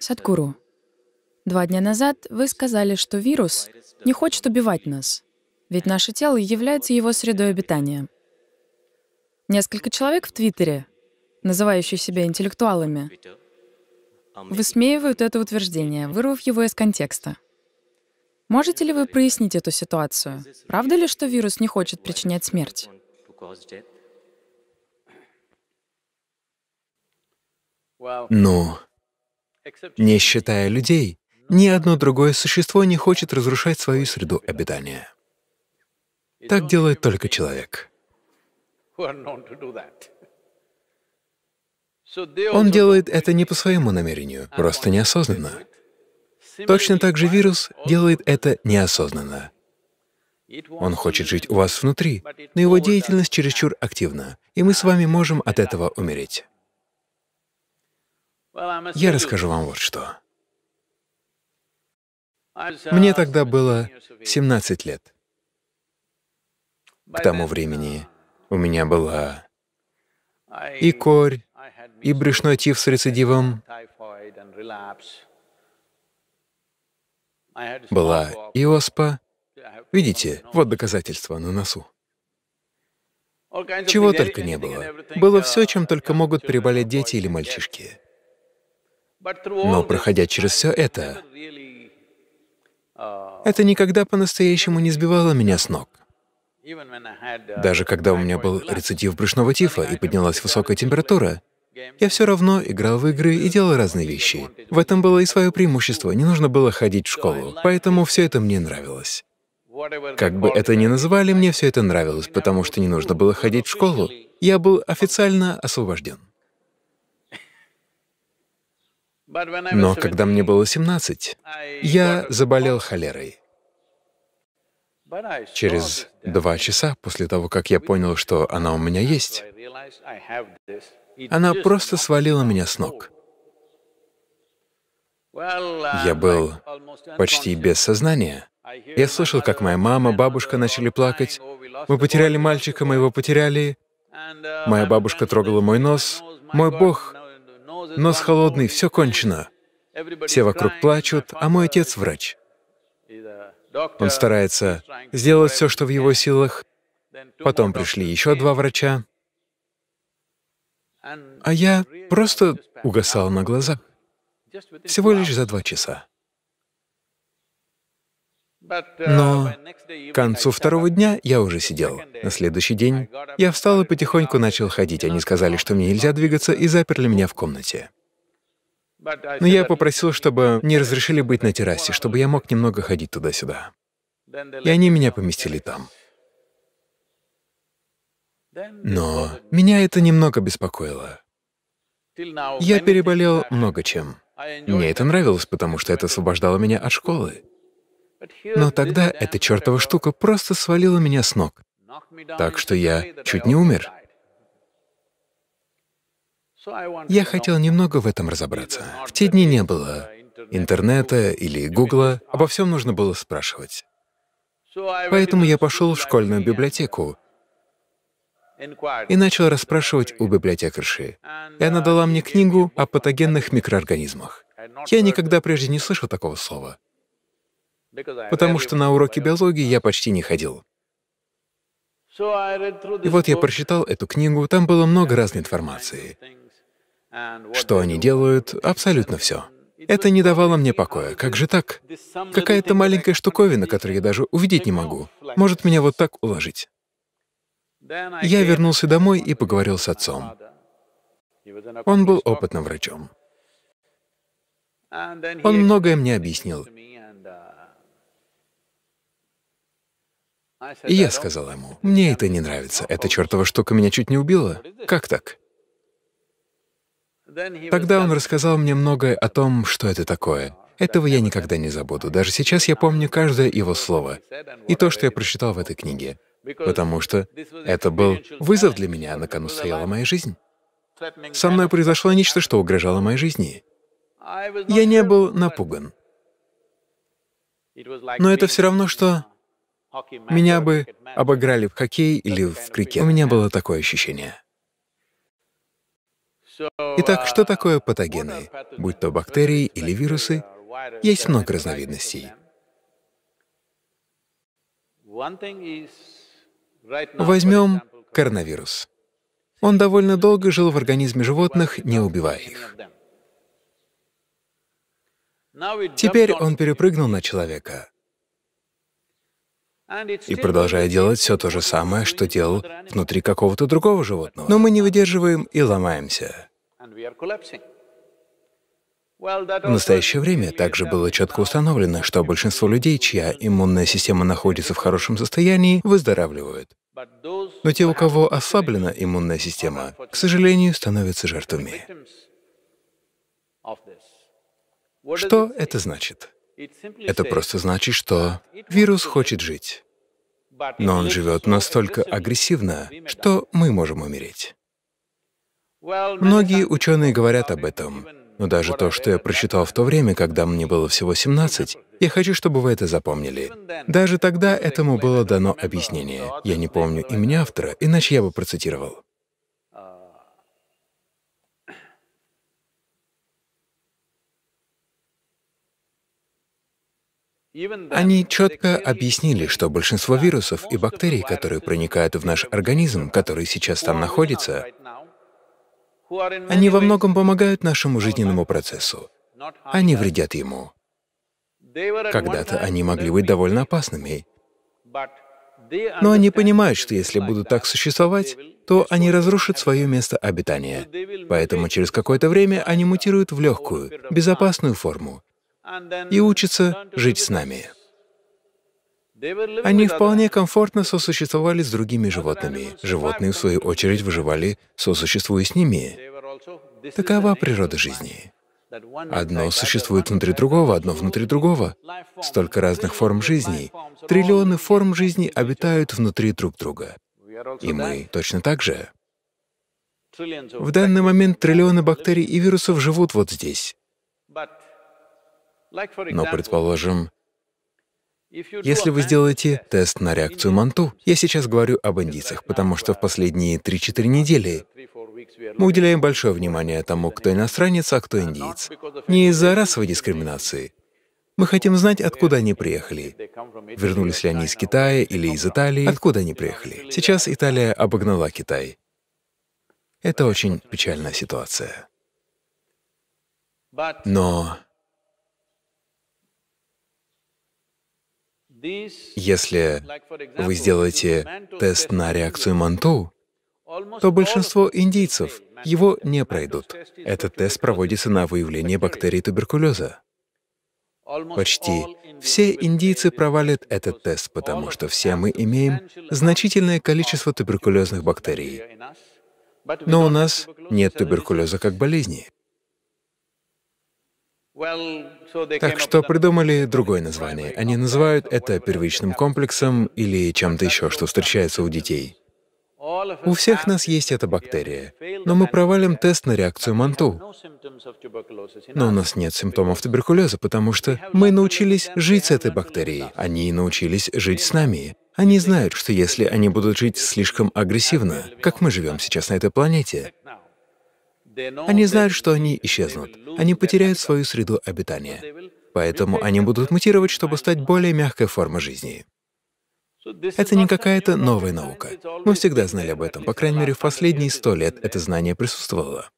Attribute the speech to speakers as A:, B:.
A: Садхгуру. два дня назад вы сказали, что вирус не хочет убивать нас, ведь наше тело является его средой обитания. Несколько человек в Твиттере, называющие себя интеллектуалами, высмеивают это утверждение, вырвав его из контекста. Можете ли вы прояснить эту ситуацию? Правда ли, что вирус не хочет причинять смерть? Ну, не считая людей, ни одно другое существо не хочет разрушать свою среду обитания. Так делает только человек. Он делает это не по своему намерению, просто неосознанно. Точно так же вирус делает это неосознанно. Он хочет жить у вас внутри, но его деятельность чересчур активна, и мы с вами можем от этого умереть. Я расскажу вам вот что. Мне тогда было 17 лет. К тому времени uh, у меня была и корь, и брюшной тиф с рецидивом, была и оспа. Видите, вот доказательства на носу. Чего только не было. Было uh, все, чем только могут приболеть дети или мальчишки. Но проходя через все это, а, это никогда по-настоящему не сбивало меня с ног. Uh, Даже когда у меня был рецидив брюшного тифа и поднялась высокая температура, я все равно играл в игры и делал разные вещи. В этом было и свое преимущество, не нужно было ходить в школу, поэтому все это мне нравилось. Как бы это ни называли, мне все это нравилось, потому что не нужно было ходить в школу. Я был um, официально освобожден. Но когда мне было 17, я заболел холерой. Через два часа после того, как я понял, что она у меня есть, она просто свалила меня с ног. Uh, я был почти без сознания. Я слышал, как моя мама, бабушка начали плакать. Oh, мы потеряли мальчика, мы его потеряли. Uh, моя бабушка трогала мой нос. Мой Бог нос холодный, все кончено. Все вокруг плачут, а мой отец — врач. Он старается сделать все, что в его силах. Потом пришли еще два врача. А я просто угасал на глазах. Всего лишь за два часа. Uh, Но к концу второго дня я уже сидел. На следующий день я встал и потихоньку uh, начал ходить. Они сказали, что мне нельзя двигаться, и заперли меня в комнате. Но я попросил, чтобы не uh, разрешили быть на террасе, чтобы я мог немного ходить туда-сюда. И они меня поместили там. Но меня это немного беспокоило. Я переболел много чем. Мне это нравилось, потому что это освобождало меня от школы. Но тогда эта чертова штука просто свалила меня с ног, так что я чуть не умер. Я хотел немного в этом разобраться. В те дни не было интернета или Гугла, обо всем нужно было спрашивать. Поэтому я пошел в школьную библиотеку и начал расспрашивать у библиотекарши. И она uh, дала мне книгу о патогенных микроорганизмах. Я никогда прежде не слышал такого слова потому что на уроки биологии я почти не ходил. И вот я прочитал эту книгу, там было много разной информации. Что они делают, абсолютно все. Это не давало мне покоя. Как же так? Какая-то маленькая штуковина, которую я даже увидеть не могу, может меня вот так уложить. Я вернулся домой и поговорил с отцом. Он был опытным врачом. Он многое мне объяснил. И я сказал ему, «Мне это не нравится. Эта чертова штука меня чуть не убила. Как так?» Тогда он рассказал мне многое о том, что это такое. Этого я никогда не забуду. Даже сейчас я помню каждое его слово и то, что я прочитал в этой книге, потому что это был вызов для меня, на кону стояла моя жизнь. Со мной произошло нечто, что угрожало моей жизни. Я не был напуган. Но это все равно, что меня бы обыграли в хоккей или в крикет. У меня было такое ощущение. Итак, что uh, такое патогены? Будь то бактерии или вирусы, есть много разновидностей. Возьмем коронавирус. Он довольно долго жил в организме животных, не убивая их. Теперь он перепрыгнул на человека, и продолжая делать все то же самое, что делал внутри какого-то другого животного. Но мы не выдерживаем и ломаемся. В настоящее время также было четко установлено, что большинство людей, чья иммунная система находится в хорошем состоянии, выздоравливают. Но те, у кого ослаблена иммунная система, к сожалению, становятся жертвами. Что это значит? Это просто значит, что вирус хочет жить. Но он живет настолько агрессивно, что мы можем умереть. Многие ученые говорят об этом, но даже то, что я прочитал в то время, когда мне было всего 17, я хочу, чтобы вы это запомнили. Даже тогда этому было дано объяснение. Я не помню имени автора, иначе я бы процитировал. Они четко объяснили, что большинство вирусов и бактерий, которые проникают в наш организм, который сейчас там находится, они во многом помогают нашему жизненному процессу. Они вредят ему. Когда-то они могли быть довольно опасными, но они понимают, что если будут так существовать, то они разрушат свое место обитания. Поэтому через какое-то время они мутируют в легкую, безопасную форму, и учатся жить с нами. Они вполне комфортно сосуществовали с другими животными. Животные, в свою очередь, выживали, сосуществуя с ними. Такова природа жизни. Одно существует внутри другого, одно внутри другого. Столько разных форм жизни. Триллионы форм жизни обитают внутри друг друга. И мы точно так же. В данный момент триллионы бактерий и вирусов живут вот здесь. Но, предположим, если вы сделаете тест на реакцию манту, я сейчас говорю об индийцах, потому что в последние 3-4 недели мы уделяем большое внимание тому, кто иностранец, а кто индиец. Не из-за расовой дискриминации. Мы хотим знать, откуда они приехали. Вернулись ли они из Китая или из Италии, откуда они приехали. Сейчас Италия обогнала Китай. Это очень печальная ситуация. Но Если вы сделаете тест на реакцию манту, то большинство индийцев его не пройдут. Этот тест проводится на выявление бактерий туберкулеза. Почти все индийцы провалят этот тест, потому что все мы имеем значительное количество туберкулезных бактерий. Но у нас нет туберкулеза как болезни. Так что придумали другое название. Они называют это первичным комплексом или чем-то еще, что встречается у детей. У всех нас есть эта бактерия, но мы провалим тест на реакцию Манту. Но у нас нет симптомов туберкулеза, потому что мы научились жить с этой бактерией, они научились жить с нами. Они знают, что если они будут жить слишком агрессивно, как мы живем сейчас на этой планете, они знают, что они исчезнут. Они потеряют свою среду обитания. Поэтому они будут мутировать, чтобы стать более мягкой формой жизни. Это не какая-то новая наука. Мы всегда знали об этом. По крайней мере, в последние сто лет это знание присутствовало.